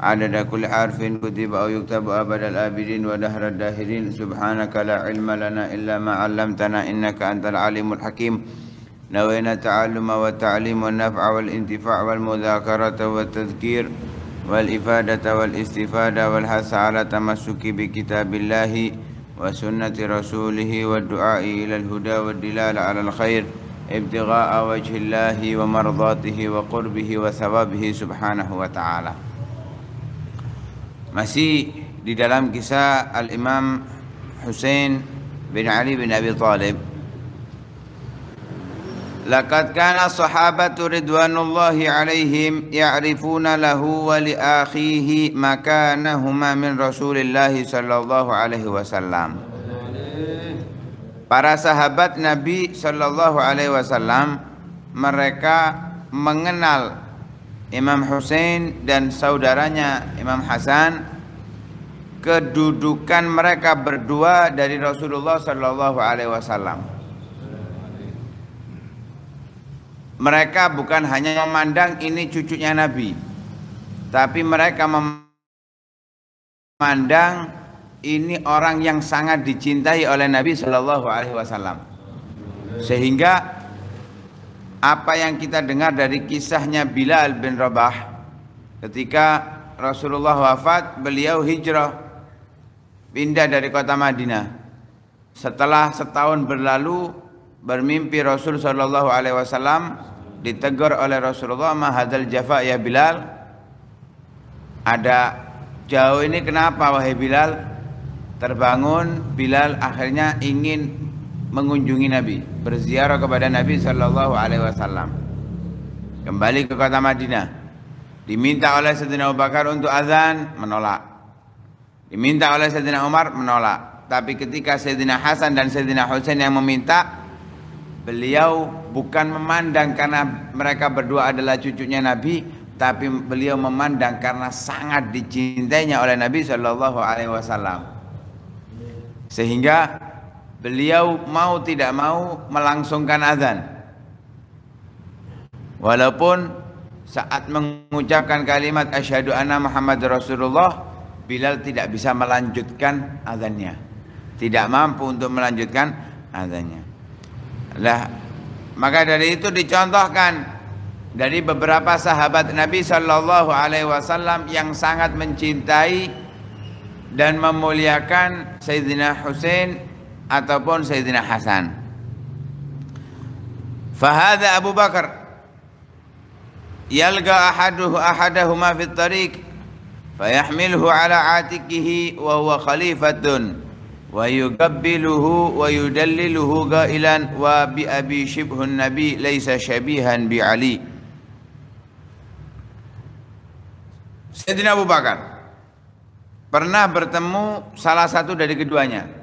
عدد كل حرف كتب أو يكتب أبد الآبدين ودهر الداهرين سبحانك لا علم لنا إلا ما علمتنا إنك أنت العليم الحكيم نوينا التعلم والتعليم والنفع والانتفاع والمذاكرة والتذكير والإفادة والاستفادة والحث على تمسك بكتاب الله وسنة رسوله والدعاء إلى الهدى والدلال على الخير ابتغاء وجه الله ومرضاته وقربه وثوابه سبحانه وتعالى masih di dalam kisah Al-Imam Hussein bin Ali bin Abi Talib Laqad kana sahabatu ridwanullahi alaihim ya'rifuna lahu wa li akhihi makanahuma min Rasulillahi sallallahu alaihi wasallam Para sahabat Nabi sallallahu alaihi wasallam mereka mengenal Imam Hussein dan saudaranya Imam Hasan kedudukan mereka berdua dari Rasulullah Shallallahu Alaihi Wasallam. Mereka bukan hanya memandang ini cucunya Nabi, tapi mereka memandang ini orang yang sangat dicintai oleh Nabi Shallallahu Alaihi Wasallam. Sehingga apa yang kita dengar dari kisahnya Bilal bin Rabah ketika Rasulullah wafat beliau hijrah pindah dari kota Madinah setelah setahun berlalu bermimpi Rasul Shallallahu Alaihi Wasallam ditegur oleh Rasulullah mahadal jafa ya Bilal ada jauh ini kenapa wahai Bilal terbangun Bilal akhirnya ingin mengunjungi Nabi, berziarah kepada Nabi Shallallahu Alaihi Wasallam. Kembali ke kota Madinah, diminta oleh Sayyidina Abu Bakar untuk azan, menolak. Diminta oleh Sayyidina Umar, menolak. Tapi ketika Sayyidina Hasan dan Sayyidina Hussein yang meminta, beliau bukan memandang karena mereka berdua adalah cucunya Nabi, tapi beliau memandang karena sangat dicintainya oleh Nabi Shallallahu Alaihi Wasallam. Sehingga beliau mau tidak mau melangsungkan azan. Walaupun saat mengucapkan kalimat asyhadu anna Muhammad Rasulullah, Bilal tidak bisa melanjutkan azannya. Tidak mampu untuk melanjutkan azannya. Lah, maka dari itu dicontohkan dari beberapa sahabat Nabi Shallallahu Alaihi Wasallam yang sangat mencintai dan memuliakan Sayyidina Hussein ataupun Sayyidina Hasan. Fahada Abu Bakar yalga ahaduhu ahadahuma fit tariq fayahmilhu ala atikihi wa huwa khalifatun wa yugabbiluhu wa yudalliluhu gailan wa bi abi shibhun nabi laysa shabihan bi ali Sayyidina Abu Bakar pernah bertemu salah satu dari keduanya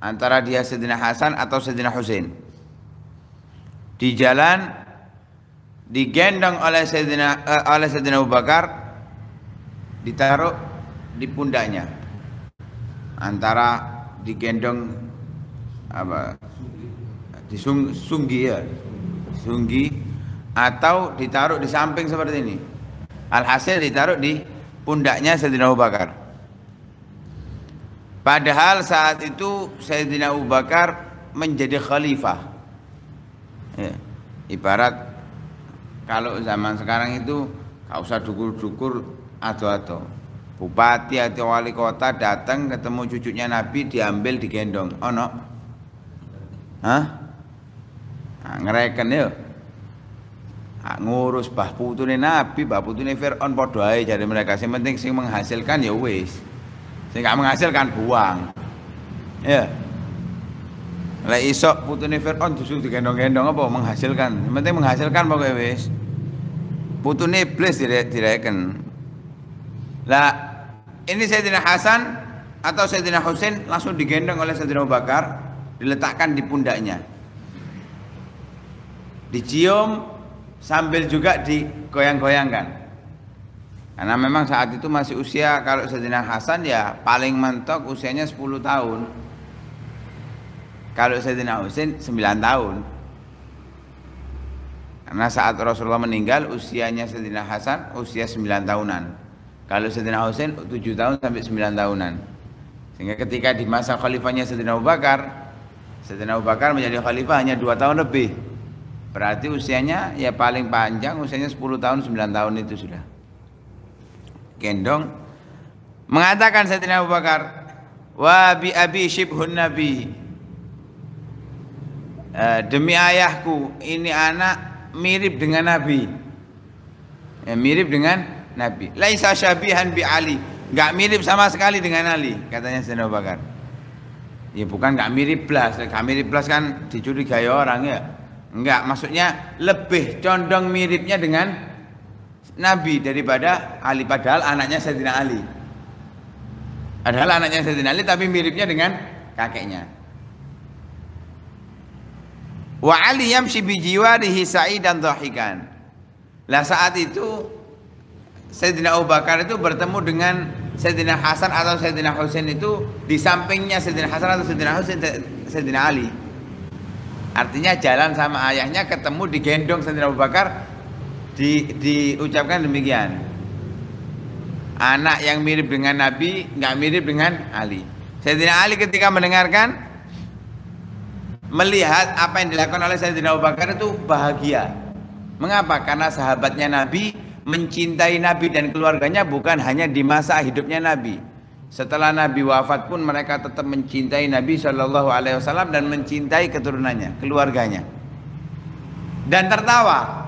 antara dia sedina Hasan atau sedina Husain di jalan digendong oleh sedina uh, eh, oleh Sayyidina Abu Bakar ditaruh di pundaknya antara digendong apa sung, sunggi ya sunggi atau ditaruh di samping seperti ini alhasil ditaruh di pundaknya sedina Abu Bakar Padahal saat itu Sayyidina Abu Bakar menjadi khalifah. Ya, ibarat kalau zaman sekarang itu gak usah dukur-dukur atau-atau. Bupati atau wali kota datang ketemu cucunya Nabi diambil digendong. Oh no? Hah? Nah, ngereken ya. Nah, ngurus bah putune Nabi, bah putune Fir'aun Podohai jadi mereka. Yang penting sing menghasilkan ya wis. Sehingga menghasilkan buang. Ya. Lek isok putune Firaun justru digendong-gendong apa menghasilkan. Yang penting menghasilkan pokoknya wis. Putune iblis direken. Lah ini Sayyidina Hasan atau Sayyidina Husain langsung digendong oleh Sayyidina Abu Bakar diletakkan di pundaknya. Dicium sambil juga digoyang-goyangkan. Karena memang saat itu masih usia kalau Sayyidina Hasan ya paling mentok usianya 10 tahun. Kalau Sayyidina Husain 9 tahun. Karena saat Rasulullah meninggal usianya Sayyidina Hasan usia 9 tahunan. Kalau Sayyidina Husain 7 tahun sampai 9 tahunan. Sehingga ketika di masa khalifahnya Sayyidina Abu Bakar, Sayyidina Abu Bakar menjadi khalifah hanya 2 tahun lebih. Berarti usianya ya paling panjang usianya 10 tahun 9 tahun itu sudah gendong mengatakan Sayyidina Abu Bakar wa bi abi syibhun nabi eh, demi ayahku ini anak mirip dengan nabi ya, mirip dengan nabi laisa syabihan bi ali nggak mirip sama sekali dengan Ali katanya Sayyidina Abu Bakar ya bukan nggak mirip blas nggak mirip blas kan dicurigai orang ya Enggak, maksudnya lebih condong miripnya dengan Nabi daripada Ali padahal anaknya Sayyidina Ali adalah anaknya Sayyidina Ali tapi miripnya dengan kakeknya wa Ali yamshi bi jiwarihi sa'idan dhahikan lah saat itu Sayyidina Abu Bakar itu bertemu dengan Sayyidina Hasan atau Sayyidina Husain itu di sampingnya Sayyidina Hasan atau Sayyidina Husain Sayyidina Ali artinya jalan sama ayahnya ketemu digendong Sayyidina Abu Bakar di, diucapkan demikian anak yang mirip dengan Nabi nggak mirip dengan Ali Sayyidina Ali ketika mendengarkan melihat apa yang dilakukan oleh Sayyidina Abu Bakar itu bahagia mengapa? karena sahabatnya Nabi mencintai Nabi dan keluarganya bukan hanya di masa hidupnya Nabi setelah Nabi wafat pun mereka tetap mencintai Nabi Shallallahu Alaihi Wasallam dan mencintai keturunannya, keluarganya. Dan tertawa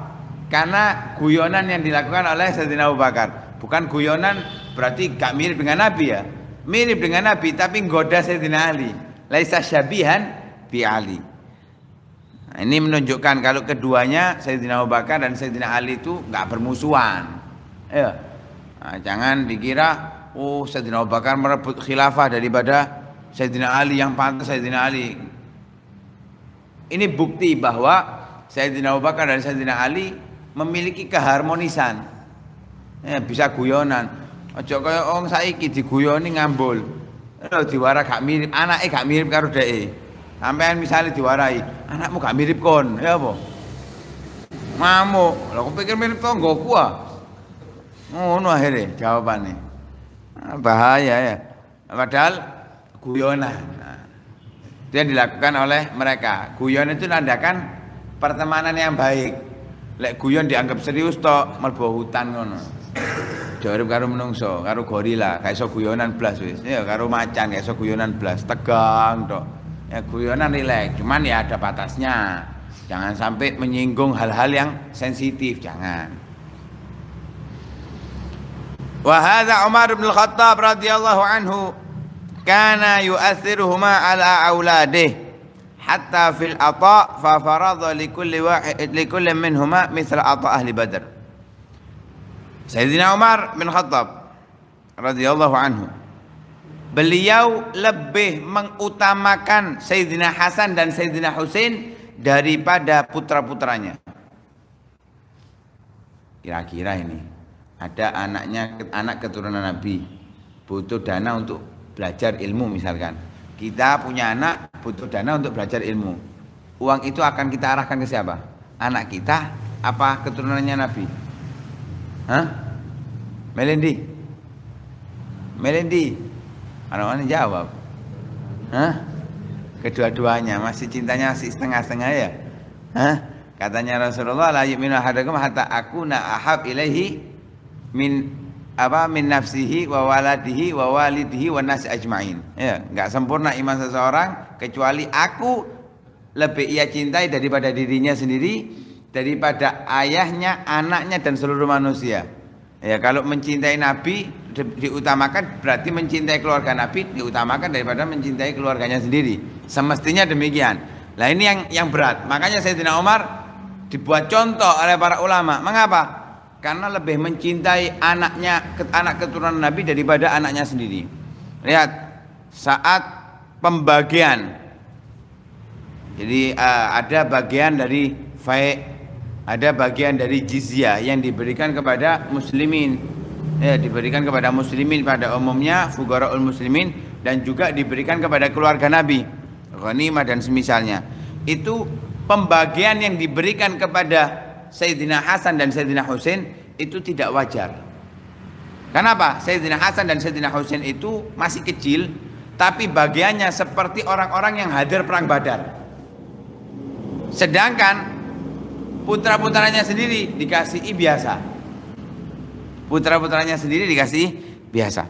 karena guyonan yang dilakukan oleh Sayyidina Abu Bakar. Bukan guyonan berarti gak mirip dengan Nabi ya. Mirip dengan Nabi tapi goda Sayyidina Ali. Laisa syabihan bi Ali. Nah, ini menunjukkan kalau keduanya Sayyidina Abu Bakar dan Sayyidina Ali itu gak bermusuhan. Ya. Nah, jangan dikira oh Sayyidina Abu Bakar merebut khilafah daripada Sayyidina Ali yang pantas Sayyidina Ali. Ini bukti bahwa Sayyidina Abu Bakar dan Sayyidina Ali memiliki keharmonisan. Ya, bisa guyonan. Ojo kaya wong saiki diguyoni ngambul. Lho diwara gak mirip, anake gak mirip karo dheke. Sampean misalnya diwarai, anakmu gak mirip kon, ya apa? mamu lho kok pikir mirip tonggoku ah. Ngono akhirnya jawabannya. Ah, bahaya ya. Padahal guyonan. Nah, itu yang dilakukan oleh mereka. Guyon itu nandakan pertemanan yang baik lek guyon dianggap serius tok melbu hutan ngono jare karo menungso, karo gorila, gak iso guyonan blas wis. Ya karo macan gak iso guyonan blas, tegang tok. Ya guyonan rileks, cuman ya ada batasnya. Jangan sampai menyinggung hal-hal yang sensitif, jangan. Wa hadza Umar bin khattab radhiyallahu anhu kana yu'athiruhuma ala auladihi hatta fil ata fa farada li kulli wahid li kulli minhumā mithla ata ahli badr Sayyidina Umar bin Khattab radhiyallahu anhu beliau lebih mengutamakan Sayyidina Hasan dan Sayyidina Husain daripada putra-putranya kira-kira ini ada anaknya anak keturunan Nabi butuh dana untuk belajar ilmu misalkan kita punya anak butuh dana untuk belajar ilmu. Uang itu akan kita arahkan ke siapa? Anak kita apa keturunannya Nabi? Hah? Melendi. Melendi. Anak-anak jawab. Hah? Kedua-duanya masih cintanya masih setengah-setengah ya. Hah? Katanya Rasulullah la yu'minu ahadakum hatta nak ahab ilaihi min apa min nafsihi wa waladihi wa walidihi wa nasi ajmain. Ya, nggak sempurna iman seseorang kecuali aku lebih ia cintai daripada dirinya sendiri, daripada ayahnya, anaknya dan seluruh manusia. Ya, kalau mencintai nabi diutamakan berarti mencintai keluarga nabi diutamakan daripada mencintai keluarganya sendiri. Semestinya demikian. lah ini yang yang berat. Makanya Sayyidina Umar dibuat contoh oleh para ulama. Mengapa? karena lebih mencintai anaknya anak keturunan Nabi daripada anaknya sendiri. Lihat saat pembagian. Jadi uh, ada bagian dari faik, ada bagian dari jizyah yang diberikan kepada muslimin. Ya, diberikan kepada muslimin pada umumnya fugaraul muslimin dan juga diberikan kepada keluarga Nabi. Ghanimah dan semisalnya. Itu pembagian yang diberikan kepada Sayyidina Hasan dan Sayyidina Husain itu tidak wajar. Kenapa? Sayyidina Hasan dan Sayyidina Husain itu masih kecil, tapi bagiannya seperti orang-orang yang hadir perang Badar. Sedangkan putra-putranya sendiri dikasih I biasa. Putra-putranya sendiri dikasih biasa.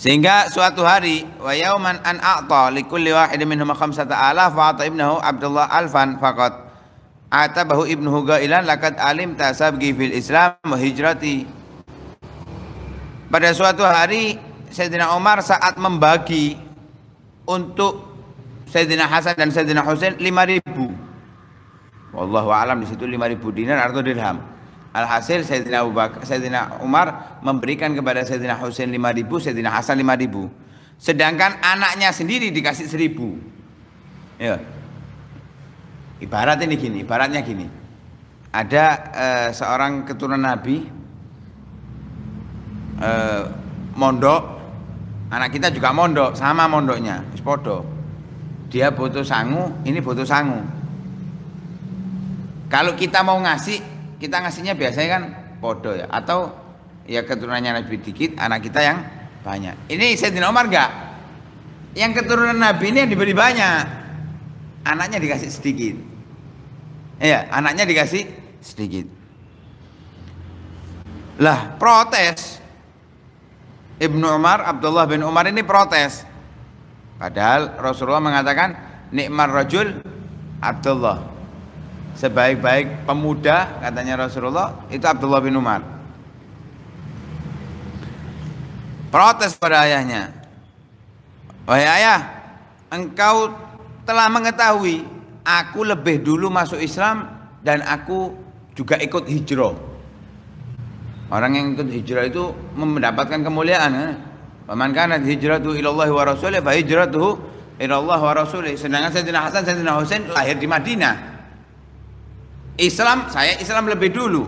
Sehingga suatu hari wa yauman an a'ta kulli wahidin minhum khamsata alaf wa ata ibnahu Abdullah alfan faqat atabahu ibnu Hugailan lakat alim tasab fil Islam hijrati. Pada suatu hari Sayyidina Umar saat membagi untuk Sayyidina Hasan dan Sayyidina Husain 5000. Wallahu alam di situ 5000 dinar atau dirham. Alhasil Sayyidina, Abu Bakar, Sayyidina Umar memberikan kepada Sayyidina Husain 5000, Sayyidina Hasan 5000. Sedangkan anaknya sendiri dikasih 1000. Ya. Ibarat ini gini, ibaratnya gini. Ada uh, seorang keturunan Nabi uh, mondok, anak kita juga mondok, sama mondoknya, podo. Dia butuh sangu, ini butuh sangu. Kalau kita mau ngasih, kita ngasihnya biasanya kan podo ya, atau ya keturunannya Nabi dikit, anak kita yang banyak. Ini Sayyidina Umar enggak? Yang keturunan Nabi ini yang diberi banyak, anaknya dikasih sedikit. Iya, anaknya dikasih sedikit. Lah, protes. Ibnu Umar, Abdullah bin Umar ini protes. Padahal Rasulullah mengatakan nikmat rajul Abdullah. Sebaik-baik pemuda katanya Rasulullah itu Abdullah bin Umar. Protes pada ayahnya. Wahai ayah, engkau telah mengetahui aku lebih dulu masuk Islam dan aku juga ikut hijrah. Orang yang ikut hijrah itu mendapatkan kemuliaan. Kan? Eh. hijrah kanat ilallah wa rasulih fa itu ilallah wa rasulih. Sedangkan Sayyidina Hasan, Sayyidina Hussein lahir di Madinah. Islam, saya Islam lebih dulu.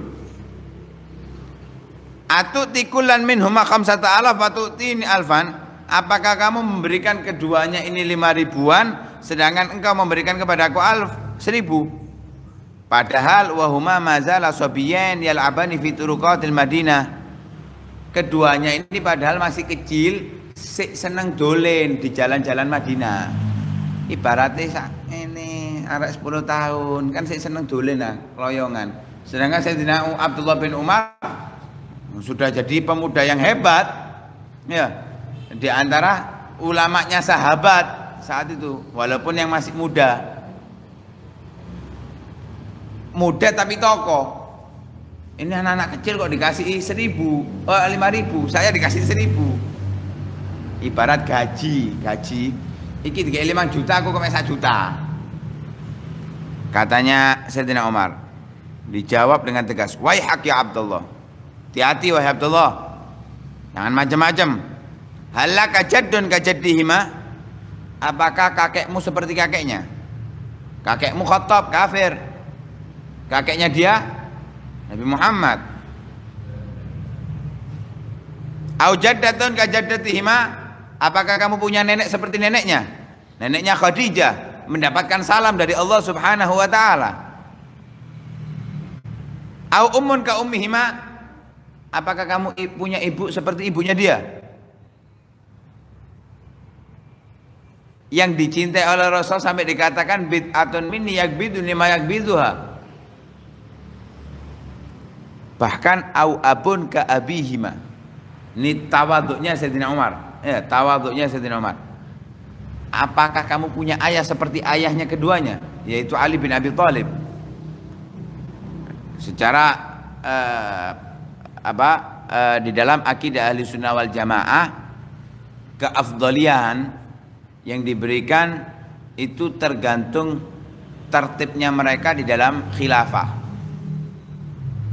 Atu tikulan min huma khamsata alaf tini alfan. Apakah kamu memberikan keduanya ini lima ribuan sedangkan engkau memberikan kepadaku alf seribu padahal wahuma mazala sobiyen yal abani fiturukatil madinah keduanya ini padahal masih kecil seneng dolen di jalan-jalan Madinah ibaratnya ini arek 10 tahun kan saya seneng dolen lah loyongan sedangkan saya tidak Abdullah bin Umar sudah jadi pemuda yang hebat ya di antara ulamanya sahabat saat itu walaupun yang masih muda muda tapi toko ini anak-anak kecil kok dikasih seribu oh, lima ribu saya dikasih seribu ibarat gaji gaji iki tiga lima juta aku kok satu juta katanya Sayyidina Umar dijawab dengan tegas hak ya Abdullah hati-hati wahai Abdullah jangan macam-macam halaka jaddun kajaddihi ma Apakah kakekmu seperti kakeknya? Kakekmu khotob, kafir. Kakeknya dia Nabi Muhammad. Apakah kamu punya nenek seperti neneknya? Neneknya Khadijah mendapatkan salam dari Allah Subhanahu wa taala. Au ummun ka ummihima Apakah kamu punya ibu seperti ibunya dia? yang dicintai oleh Rasul sampai dikatakan bid'atun minni yakbidu lima yakbiduha bahkan au abun ka abihima ini tawaduknya Sayyidina Umar ya, tawaduknya Sayyidina Umar apakah kamu punya ayah seperti ayahnya keduanya yaitu Ali bin Abi Thalib secara eh, apa eh, di dalam akidah ahli sunnah wal jamaah keafdalian yang diberikan itu tergantung tertibnya mereka di dalam khilafah.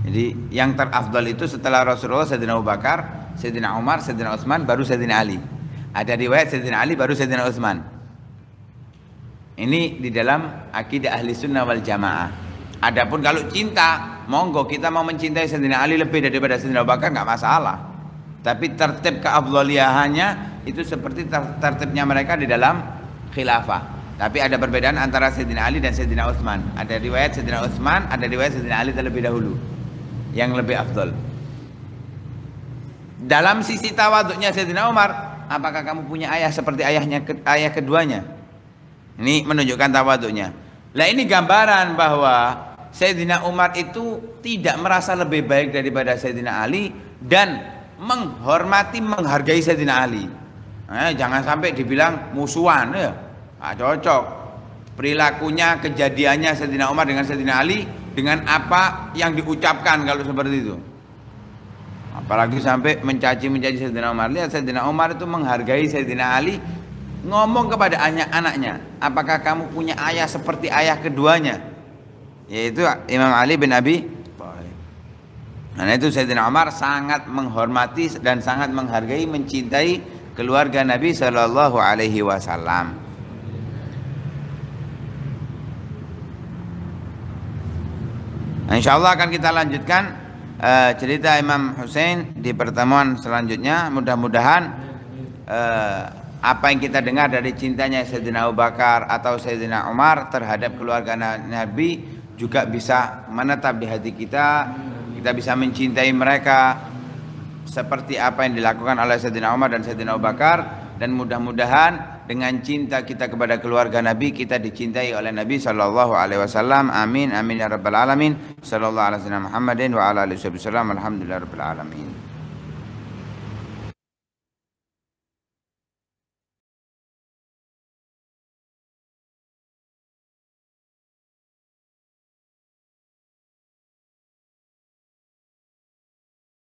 Jadi yang terafdal itu setelah Rasulullah Sayyidina Abu Bakar, Sayyidina Umar, Sayyidina Utsman, baru Sayyidina Ali. Ada riwayat Sayyidina Ali baru Sayyidina Utsman. Ini di dalam akidah ahli sunnah wal jamaah. Adapun kalau cinta, monggo kita mau mencintai Sayyidina Ali lebih daripada Sayyidina Abu Bakar nggak masalah. Tapi tertib keafdaliahannya itu seperti tertibnya mereka di dalam khilafah. Tapi ada perbedaan antara Sayyidina Ali dan Sayyidina Utsman. Ada riwayat Sayyidina Utsman, ada riwayat Sayyidina Ali terlebih dahulu. Yang lebih afdol. Dalam sisi tawaduknya Sayyidina Umar, apakah kamu punya ayah seperti ayahnya ayah keduanya? Ini menunjukkan tawaduknya. Lah ini gambaran bahwa Sayyidina Umar itu tidak merasa lebih baik daripada Sayyidina Ali dan menghormati menghargai Sayyidina Ali Eh, jangan sampai dibilang musuhan ya. Nah, cocok. Perilakunya, kejadiannya Sayyidina Umar dengan Sayyidina Ali dengan apa yang diucapkan kalau seperti itu. Apalagi sampai mencaci-mencaci Sayyidina Umar. Lihat Sayyidina Umar itu menghargai Sayyidina Ali ngomong kepada anak-anaknya, apakah kamu punya ayah seperti ayah keduanya? Yaitu Imam Ali bin Abi Nah itu Sayyidina Umar sangat menghormati dan sangat menghargai, mencintai keluarga Nabi Shallallahu Alaihi Wasallam. insya Allah akan kita lanjutkan uh, cerita Imam Hussein di pertemuan selanjutnya. Mudah-mudahan uh, apa yang kita dengar dari cintanya Sayyidina Abu Bakar atau Sayyidina Umar terhadap keluarga Nabi juga bisa menetap di hati kita. Kita bisa mencintai mereka, seperti apa yang dilakukan oleh Sayyidina Umar dan Sayyidina Abu Bakar dan mudah-mudahan dengan cinta kita kepada keluarga Nabi kita dicintai oleh Nabi sallallahu alaihi wasallam amin amin ya rabbal alamin sallallahu alaihi wasallam Muhammadin wa ala alihi wasallam alhamdulillah rabbil alamin